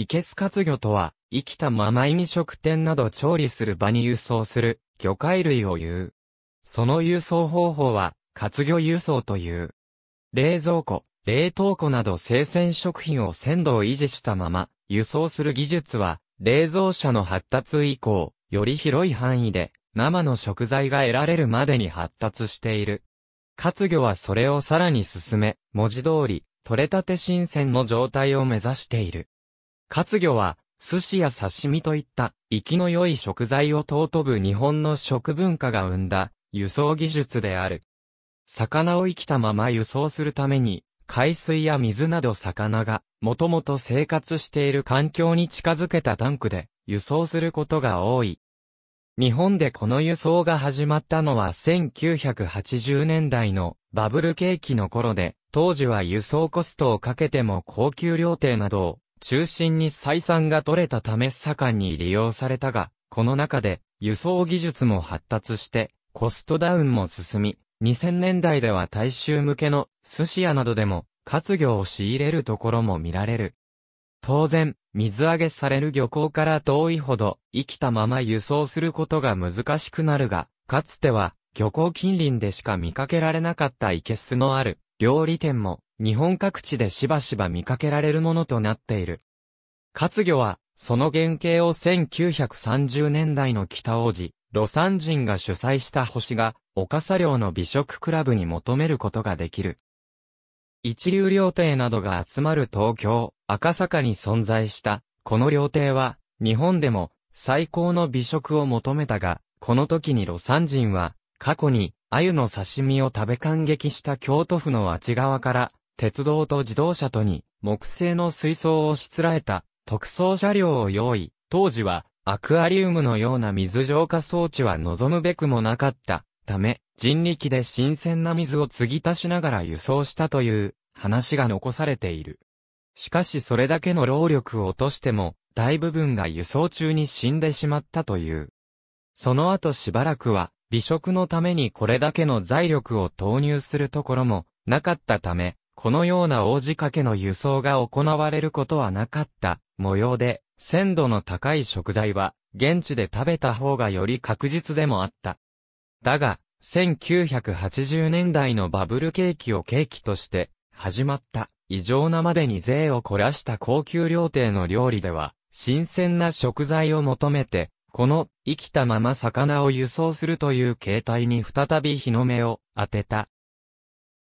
いけす活魚とは、生きたまま飲食店など調理する場に輸送する魚介類を言う。その輸送方法は、活魚輸送という。冷蔵庫、冷凍庫など生鮮食品を鮮度を維持したまま、輸送する技術は、冷蔵車の発達以降、より広い範囲で、生の食材が得られるまでに発達している。活魚はそれをさらに進め、文字通り、取れたて新鮮の状態を目指している。活魚は、寿司や刺身といった、生きの良い食材を尊ぶ日本の食文化が生んだ、輸送技術である。魚を生きたまま輸送するために、海水や水など魚が、もともと生活している環境に近づけたタンクで、輸送することが多い。日本でこの輸送が始まったのは1980年代のバブル景気の頃で、当時は輸送コストをかけても高級料亭などを中心に採算が取れたため盛んに利用されたが、この中で輸送技術も発達してコストダウンも進み、2000年代では大衆向けの寿司屋などでも活魚を仕入れるところも見られる。当然、水揚げされる漁港から遠いほど生きたまま輸送することが難しくなるが、かつては漁港近隣でしか見かけられなかった生けすのある料理店も日本各地でしばしば見かけられるものとなっている。活魚は、その原型を1930年代の北王子、ロサン人が主催した星が、岡佐寮の美食クラブに求めることができる。一流料亭などが集まる東京、赤坂に存在した、この料亭は、日本でも、最高の美食を求めたが、この時にロサン人は、過去に、鮎の刺身を食べ感激した京都府のあ側から、鉄道と自動車とに、木製の水槽をしつらえた、特装車両を用意。当時は、アクアリウムのような水浄化装置は望むべくもなかった。ため、人力で新鮮な水を継ぎ足しながら輸送したという話が残されている。しかしそれだけの労力を落としても、大部分が輸送中に死んでしまったという。その後しばらくは、美食のためにこれだけの財力を投入するところもなかったため、このような王子掛けの輸送が行われることはなかった模様で、鮮度の高い食材は、現地で食べた方がより確実でもあった。だが、1980年代のバブル景気を契機として、始まった、異常なまでに税を凝らした高級料亭の料理では、新鮮な食材を求めて、この、生きたまま魚を輸送するという形態に再び日の目を当てた。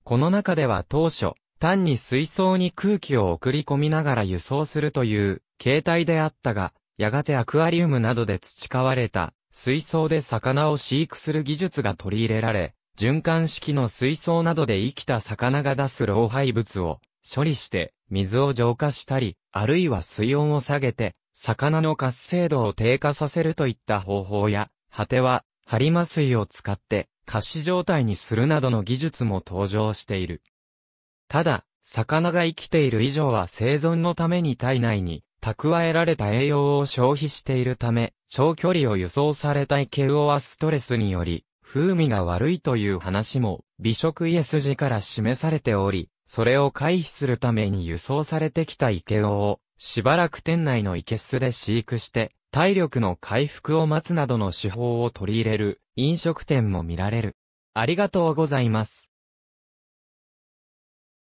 この中では当初、単に水槽に空気を送り込みながら輸送するという形態であったが、やがてアクアリウムなどで培われた水槽で魚を飼育する技術が取り入れられ、循環式の水槽などで生きた魚が出す老廃物を処理して水を浄化したり、あるいは水温を下げて魚の活性度を低下させるといった方法や、果ては、ハリマ水を使って、仮死状態にするなどの技術も登場している。ただ、魚が生きている以上は生存のために体内に蓄えられた栄養を消費しているため、長距離を輸送されたケウオはストレスにより、風味が悪いという話も、美食イエス字から示されており、それを回避するために輸送されてきたイケオを、しばらく店内のイケスで飼育して、体力の回復を待つなどの手法を取り入れる飲食店も見られる。ありがとうございます。